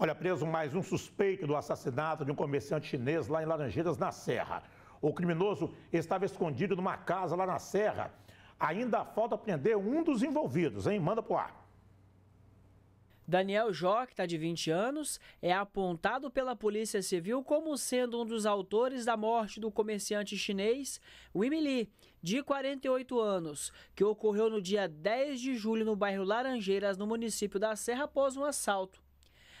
Olha, preso mais um suspeito do assassinato de um comerciante chinês lá em Laranjeiras, na Serra. O criminoso estava escondido numa casa lá na Serra. Ainda falta prender um dos envolvidos, hein? Manda pro ar. Daniel que está de 20 anos, é apontado pela Polícia Civil como sendo um dos autores da morte do comerciante chinês Wim Li, de 48 anos, que ocorreu no dia 10 de julho no bairro Laranjeiras, no município da Serra, após um assalto.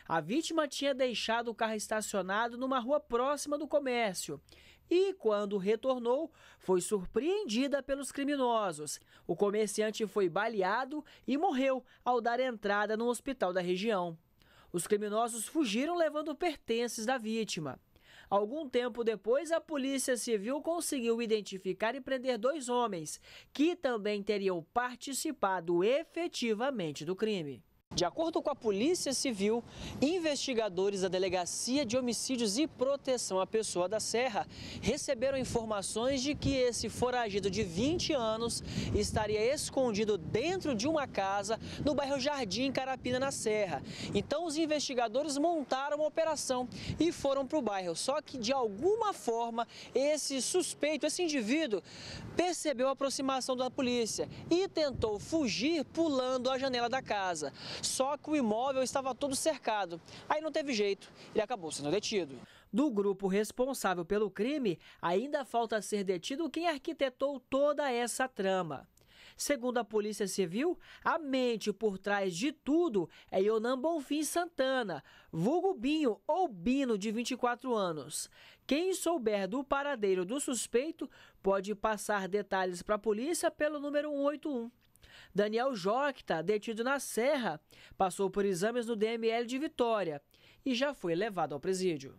A vítima tinha deixado o carro estacionado numa rua próxima do comércio e, quando retornou, foi surpreendida pelos criminosos. O comerciante foi baleado e morreu ao dar entrada no hospital da região. Os criminosos fugiram levando pertences da vítima. Algum tempo depois, a Polícia Civil conseguiu identificar e prender dois homens, que também teriam participado efetivamente do crime. De acordo com a Polícia Civil, investigadores da Delegacia de Homicídios e Proteção à Pessoa da Serra receberam informações de que esse foragido de 20 anos estaria escondido dentro de uma casa no bairro Jardim, Carapina, na Serra. Então, os investigadores montaram uma operação e foram para o bairro. Só que, de alguma forma, esse suspeito, esse indivíduo, percebeu a aproximação da polícia e tentou fugir pulando a janela da casa. Só que o imóvel estava todo cercado. Aí não teve jeito, ele acabou sendo detido. Do grupo responsável pelo crime, ainda falta ser detido quem arquitetou toda essa trama. Segundo a Polícia Civil, a mente por trás de tudo é Yonan Bonfim Santana, vulgo Binho ou Bino, de 24 anos. Quem souber do paradeiro do suspeito pode passar detalhes para a polícia pelo número 181. Daniel Jocta, detido na Serra, passou por exames no DML de Vitória e já foi levado ao presídio.